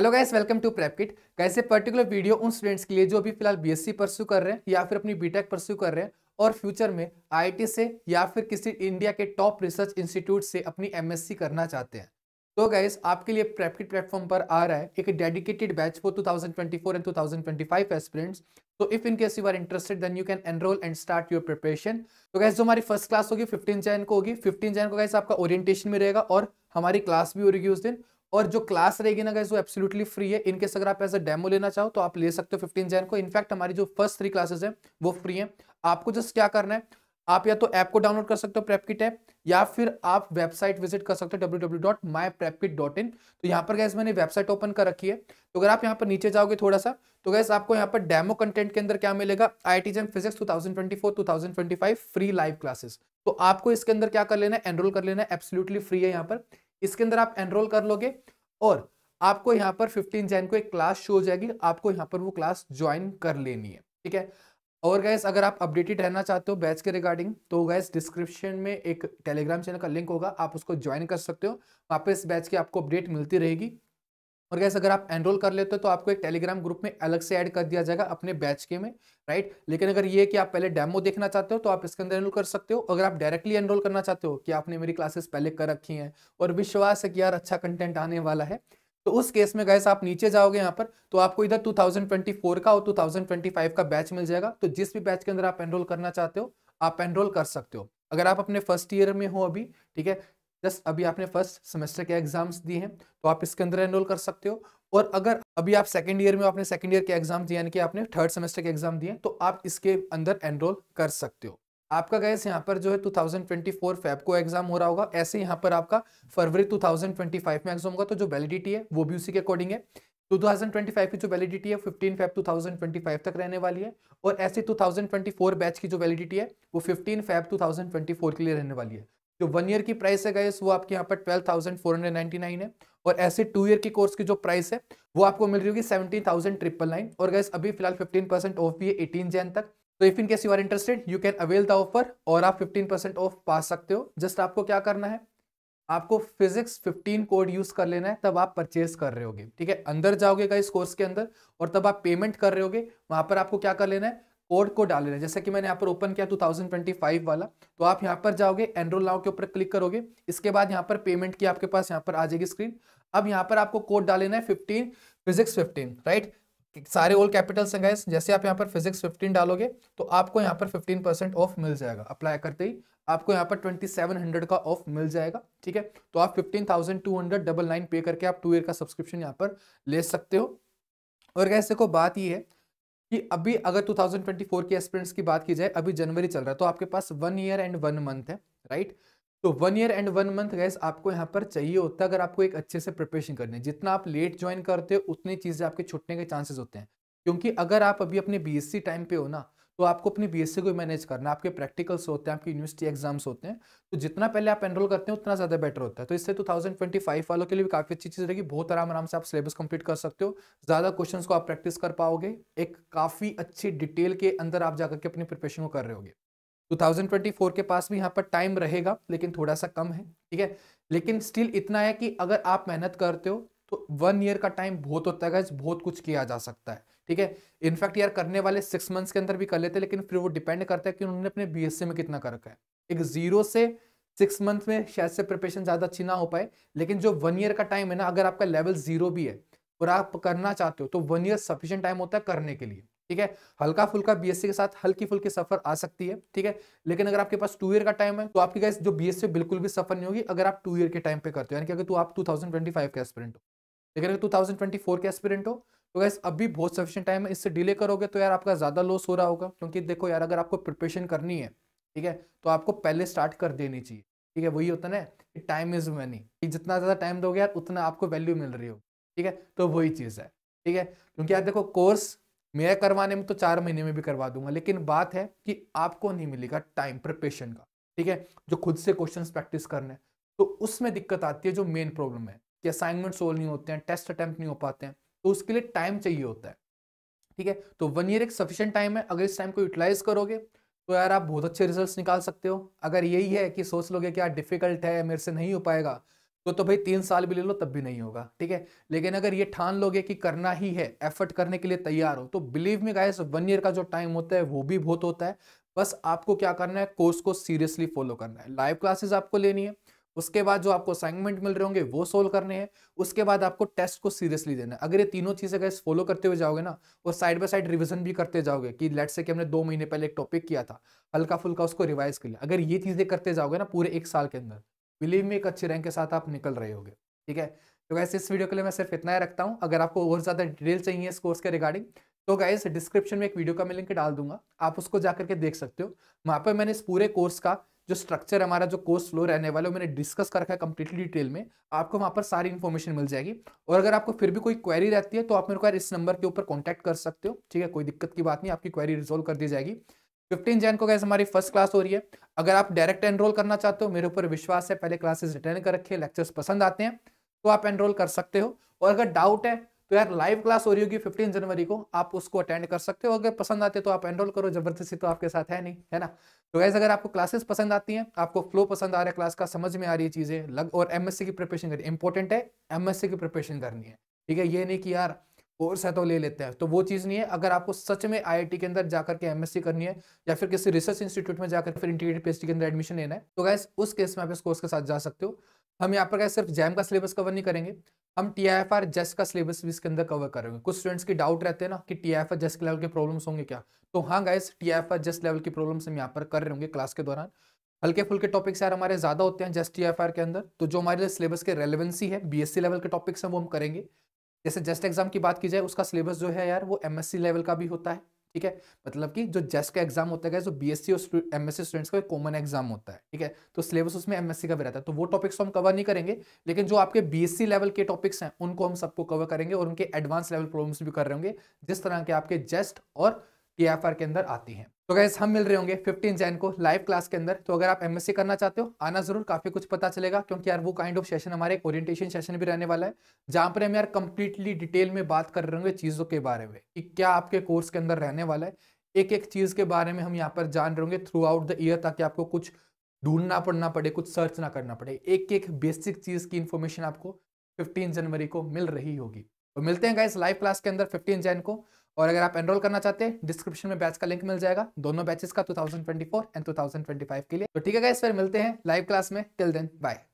hello guys welcome to prep kit कैसे particular video उन students के लिए जो अभी फिलहाल बीएससी परस्यू कर रहे हैं या फिर अपनी बीटेक परस्यू कर रहे हैं और फ्यूचर में आईआईटी से या फिर किसी इंडिया के टॉप रिसर्च इंस्टीट्यूट से अपनी एमएससी करना चाहते हैं तो गाइस आपके लिए प्रेपकिट प्लेटफॉर्म पर आ रहा है एक dedicated batch for two and 2025 aspirants तो if in case you are interested then you can enrol and start your preparation तो गाइस जो हमारी फर्स्ट क्लास होगी फिफ्टीन जैन को होगी फिफ्टीन जैन को गाइस आपका ओरिएंटेशन में रहेगा और हमारी क्लास भी होगी उस दिन और जो क्लास रहेगी ना गाइस वो एब्सोल्युटली फ्री है इनकेस अगर आप एज अ डेमो लेना चाहो तो आप ले सकते हो फिफ्टीन जैन को इनफैक्ट हमारी जो फर्स्ट थ्री क्लासेस है वो फ्री है आपको जस्ट क्या करना है आप या तो ऐप को डाउनलोड कर सकते हो प्रेपकिट ऐप या फिर आप वेबसाइट विजिट कर सकते हो www.myprepkit.in तो यहाँ पर गैस मैंने वेबसाइट ओपन कर रखी है तो अगर आप यहाँ पर नीचे जाओगे थोड़ा सा तो गैस आपको यहाँ पर डेमो कंटेंट के अंदर क्या मिलेगा I T JAM physics 2024 2025 free live classes तो आपको इसके अंदर क्या कर लेना है एनरोल कर लेना है एब्सोल्यूटली फ्री है यहाँ पर इसके अंदर आप एनरोल कर लोगे और आपको यहाँ पर 15 जैन को एक क्लास शो हो जाएगी आपको यहाँ पर वो क्लास ज्वाइन कर लेनी है ठीक है और गैस अगर आप अपडेटेड रहना चाहते हो बैच के रिगार्डिंग तो गैस डिस्क्रिप्शन में एक टेलीग्राम चैनल का लिंक होगा आप उसको ज्वाइन कर सकते हो वापस बैच की आपको अपडेट मिलती रहेगी और गैस अगर आप एनरोल कर लेते हो तो आपको एक टेलीग्राम ग्रुप में अलग से ऐड कर दिया जाएगा अपने बैच के में राइट लेकिन अगर ये कि आप पहले डेमो देखना चाहते हो तो आप इसके अंदर एनरोल कर सकते हो अगर आप डायरेक्टली एनरोल करना चाहते हो कि आपने मेरी क्लासेस पहले कर रखी हैं और विश्वास है कि यार अच्छा कंटेंट आने वाला है तो उस केस में गैस आप नीचे जाओगे यहाँ पर तो आपको इधर टू का और टू का बैच मिल जाएगा तो जिस भी बैच के अंदर आप एनरोल करना चाहते हो आप एनरोल कर सकते हो अगर आप अपने फर्स्ट ईयर में हो अभी ठीक है जस्ट अभी आपने फर्स्ट सेमेस्टर के एग्जाम्स दिए हैं तो आप इसके अंदर एनरोल कर सकते हो और अगर अभी आप सेकेंड ईयर में आपने सेकेंड ईयर के एग्जाम दिए यानी कि आपने थर्ड सेमेस्टर के एग्जाम दिए तो आप इसके अंदर एनरोल कर सकते हो आपका गैस यहाँ पर जो है 2024 फेब को एग्जाम हो रहा होगा ऐसे यहाँ पर आपका फरवरी 2025 में एग्जाम होगा तो जो वैलिडिटी है वो भी उसी के अकॉर्डिंग है 2025 की जो वैलिडिटी है 15 फेब 2025 तक रहने वाली है और ऐसे 2024 बैच की जो वैलिडिटी है वो 15 फेब 2024 के लिए रहने वाली है जो वन ईयर की प्राइस है गाइस वो आपके यहाँ पर twelve thousand four hundred ninety nine है और ऐसे टू ईयर के कोर्स की जो प्राइस है वो आपको मिल रही होगी सेवेंटी थाउजेंड ट्रिपल नाइन और गाइस अभी फिलहाल फिफ्टीन परसेंट ऑफ भी है एटीन जैन तक तो if in case you are interested you can avail the offer और आप फिफ्टीन परसेंट ऑफ पा सकते हो जस्ट आपको क्या करना है आपको फिजिक्स फिफ्टीन कोड यूज कर लेना है तब आप परचेज कर रहे होगे ठीक है अंदर जाओगे गाइस कोर्स के अंदर और तब आप पेमेंट कर रहे होगे वहां पर आपको क्या कर लेना है कोड को डाल लेना जैसे कि मैंने यहाँ पर ओपन किया 2025 वाला तो आप यहाँ पर जाओगे एनरोल नाउ के ऊपर क्लिक करोगे इसके बाद यहाँ पर पेमेंट की आपके पास यहाँ पर आ जाएगी स्क्रीन अब यहाँ पर आपको कोड डाल लेना है फिफ्टीन फिजिक्स फिफ्टीन राइट सारे ओल्ड कैपिटल हैं गैस जैसे आप यहाँ पर फिजिक्स फिफ्टीन डालोगे तो आपको यहाँ पर फिफ्टीन ऑफ मिल जाएगा अप्लाई करते ही आपको यहाँ पर 2700 का ऑफ मिल जाएगा ठीक है तो आप 15,200 डबल नाइन पे करके आप टू ईयर का सब्सक्रिप्शन यहाँ पर ले सकते हो और कैसे को बात ये है कि अभी अगर 2024 के एस्पिरेंट्स की बात की जाए अभी जनवरी चल रहा है तो आपके पास one year and one month है राइट तो one year and one month guys आपको यहाँ पर चाहिए होता है अगर आपको एक अच्छे से प्रिपरेशन करनी है जितना आप लेट ज्वाइन करते हो उतनी चीज़ें आपके छुटने के चांसेस होते हैं क्योंकि अगर आप अभी अपने बी टाइम पे हो ना तो आपको अपनी बीएससी को मैनेज करना आपके प्रैक्टिकल्स होते हैं आपके यूनिवर्सिटी एग्जाम्स होते हैं तो जितना पहले आप एनरोल करते हैं उतना ज़्यादा बेटर होता है तो इससे 2025 वालों के लिए भी काफ़ी अच्छी चीज़ रहेगी बहुत आराम आराम से आप सिलेबस कंप्लीट कर सकते हो ज़्यादा क्वेश्चन को आप प्रैक्टिस कर पाओगे एक काफ़ी अच्छी डिटेल के अंदर आप जाकर के अपनी प्रिपरेशन को कर रहे होगे 2024 के पास भी यहाँ पर टाइम रहेगा लेकिन थोड़ा सा कम है ठीक है लेकिन स्टिल इतना है कि अगर आप मेहनत करते हो तो वन ईयर का टाइम बहुत होता है बहुत कुछ किया जा सकता है ठीक है इनफैक्ट यार करने वाले सिक्स मंथ्स के अंदर भी कर लेते हैं लेकिन फिर वो डिपेंड करता है कि उन्होंने अपने बी में कितना कर रखा है एक जीरो से सिक्स मंथ में शायद से प्रिपरेशन ज़्यादा अच्छी ना हो पाए लेकिन जो वन ईयर का टाइम है ना अगर आपका लेवल जीरो भी है और आप करना चाहते हो तो वन ईयर सफिशियंट टाइम होता है करने के लिए ठीक है हल्का फुल्का बीएससी के साथ हल्की फुल्की सफर आ सकती है ठीक है लेकिन अगर आपके पास टू ईयर का टाइम है तो आपकी गैस जो बी बिल्कुल भी सफर नहीं होगी अगर आप टू ईयर के टाइम पे करते हो यानी कि अगर तू आप टू के एस्पिरेंट हो लेकिन अगर टू के एस्पिरेंट हो तो गैस अभी बहुत सफिशियंट टाइम है इससे डिले करोगे तो यार आपका ज़्यादा लॉस हो रहा होगा क्योंकि देखो यार अगर आपको प्रिपरेशन करनी है ठीक है तो आपको पहले स्टार्ट कर देनी चाहिए ठीक है वही होता है कि टाइम इज मनी कि जितना ज़्यादा टाइम दोगे यार उतना आपको वैल्यू मिल रही होगी ठीक है तो वही चीज़ है ठीक है क्योंकि यार देखो कोर्स मैं करवाने में तो चार महीने में भी करवा दूंगा लेकिन बात है कि आपको नहीं मिलेगा टाइम प्रिपरेशन का ठीक है जो खुद से क्वेश्चन प्रैक्टिस करने तो उसमें दिक्कत आती है जो मेन प्रॉब्लम है कि असाइनमेंट सोल्व नहीं होते हैं टेस्ट अटैम्प्ट नहीं हो पाते हैं तो उसके लिए टाइम चाहिए होता है ठीक है तो वन ईयर एक सफिशियंट टाइम है अगर इस टाइम को यूटिलाइज करोगे तो यार आप बहुत अच्छे रिजल्ट निकाल सकते हो अगर यही है कि सोच लोगे कि यार डिफिकल्ट है मेरे से नहीं हो पाएगा तो तो भाई तीन साल भी ले लो तब भी नहीं होगा ठीक है लेकिन अगर ये ठान लोगे कि करना ही है एफर्ट करने के लिए तैयार हो तो बिलीव में गाइस वन ईयर का जो टाइम होता है वो भी बहुत होता है बस आपको क्या करना है कोर्स को सीरियसली फॉलो करना है लाइव क्लासेस आपको लेनी है उसके बाद जो आपको असाइनमेंट मिल रहे होंगे वो सोल्व करने हैं उसके बाद आपको टेस्ट को सीरियसली देना है अगर ये तीनों चीज़ें अगर फॉलो करते हुए जाओगे ना और साइड बाय साइड रिविजन भी करते जाओगे कि लेट से कि हमने दो महीने पहले एक टॉपिक किया था हल्का फुल्का उसको रिवाइज कर लिया अगर ये चीज़ें करते जाओगे ना पूरे एक साल के अंदर बिलीव में एक अच्छे रैंक के साथ आप निकल रहे होगे ठीक है तो वैसे इस वीडियो के लिए मैं सिर्फ इतना ही रखता हूँ अगर आपको और ज़्यादा डिटेल चाहिए इस कोर्स के रिगार्डिंग तो गाइस डिस्क्रिप्शन में एक वीडियो का मैं लिंक डाल दूंगा आप उसको जाकर के देख सकते हो वहां पर मैंने इस पूरे कोर्स का जो स्ट्रक्चर हमारा जो कोर्स फ्लो रहने वाला है मैंने डिस्कस कर रखा है कंप्लीटली डिटेल में आपको वहाँ पर सारी इन्फॉर्मेशन मिल जाएगी और अगर आपको फिर भी कोई क्वेरी रहती है तो आप मेरे को यार इस नंबर के ऊपर कॉन्टैक्ट कर सकते हो ठीक है कोई दिक्कत की बात नहीं आपकी क्वेरी रिजोल्व कर दी जाएगी फिफ्टीन जैन को गैस हमारी फर्स्ट क्लास हो रही है अगर आप डायरेक्ट एनरोल करना चाहते हो मेरे ऊपर विश्वास है पहले क्लासेस अटेंड कर रखे लेक्चर्स पसंद आते हैं तो आप एनरोल कर सकते हो और अगर डाउट है तो यार लाइव क्लास हो रही होगी फिफ्टीन जनवरी को आप उसको अटेंड कर सकते हो अगर पसंद आते तो आप एनरोल करो जबरदस्ती तो आपके साथ है नहीं है ना तो गैस अगर आपको क्लासेस पसंद आती हैं आपको फ्लो पसंद आ रहा है क्लास का समझ में आ रही है चीज़ें लग और एमएससी की प्रिपरेशन करनी इंपॉर्टेंट है एमएससी की प्रिपरेशन करनी है ठीक है ये नहीं कि यार कोर्स है तो ले लेते हैं तो वो चीज़ नहीं है अगर आपको सच में आई के अंदर जाकर के एमएससी करनी है या फिर किसी रिसर्च इंस्टीट्यूट में जाकर फिर इंटीग्रेट पीएचडी के अंदर एडमिशन लेना है तो गैस उस केस में आप इस कोर्स के साथ जा सकते हो हम यहाँ पर क्या सिर्फ जैम का सिलेबस कवर नहीं करेंगे हम T I F R JEST का सिलेबस भी इसके अंदर कवर करेंगे कुछ स्टूडेंट्स की डाउट रहते हैं ना कि T I F R JEST level के प्रॉब्लम्स होंगे क्या तो हाँ guys T I F R JEST level की प्रॉब्लम्स हम यहाँ पर कर रहे होंगे क्लास के दौरान हल्के फुल्के टॉपिक्स यार हमारे ज़्यादा होते हैं जस्ट टी एफ आर के अंदर तो जो हमारे लिए सिलेबस के रेलिवेंसी है बी एस सी लेवल के टॉपिक्स हैं वो हम करेंगे जैसे जस्ट एग्जाम की बात की जाए उसका सिलेबस जो है यार वो एम एस सी लेवल का भी होता है ठीक है मतलब कि जो जेस्ट e का एग्जाम होता है बी एस सी और एमएससी स्टूडेंट्स का एक कॉमन एग्जाम होता है ठीक है तो सिलेबस उसमें एमएससी का भी रहता है तो वो टॉपिक्स तो हम कवर नहीं करेंगे लेकिन जो आपके बीएससी लेवल के टॉपिक्स हैं उनको हम सबको कवर करेंगे और उनके एडवांस लेवल प्रॉब्लम्स भी कर रहे होंगे जिस तरह के आपके जेस्ट e और के एफ के अंदर आती हैं तो गैस हम मिल रहे होंगे 15 जैन को लाइव क्लास के अंदर तो अगर आप एमएससी करना चाहते हो आना जरूर काफी कुछ पता चलेगा क्योंकि यार वो काइंड ऑफ सेशन हमारे एक ओरिएंटेशन सेशन भी रहने वाला है जहां पर हम यार कंप्लीटली डिटेल में बात कर रहे होंगे चीज़ों के बारे में कि क्या आपके कोर्स के अंदर रहने वाला है एक एक चीज़ के बारे में हम यहाँ पर जान रहे होंगे थ्रू आउट द ईयर ताकि आपको कुछ ढूंढना पड़ना पड़े कुछ सर्च ना करना पड़े एक एक बेसिक चीज़ की इन्फॉर्मेशन आपको फिफ्टीन जनवरी को मिल रही होगी तो मिलते हैं गाइस लाइव क्लास के अंदर फिफ्टीन जैन को और अगर आप एनरोल करना चाहते हैं डिस्क्रिप्शन में बैच का लिंक मिल जाएगा दोनों बैचेस का 2024 एंड 2025 के लिए तो ठीक है गाइस फिर मिलते हैं लाइव क्लास में टिल देन बाय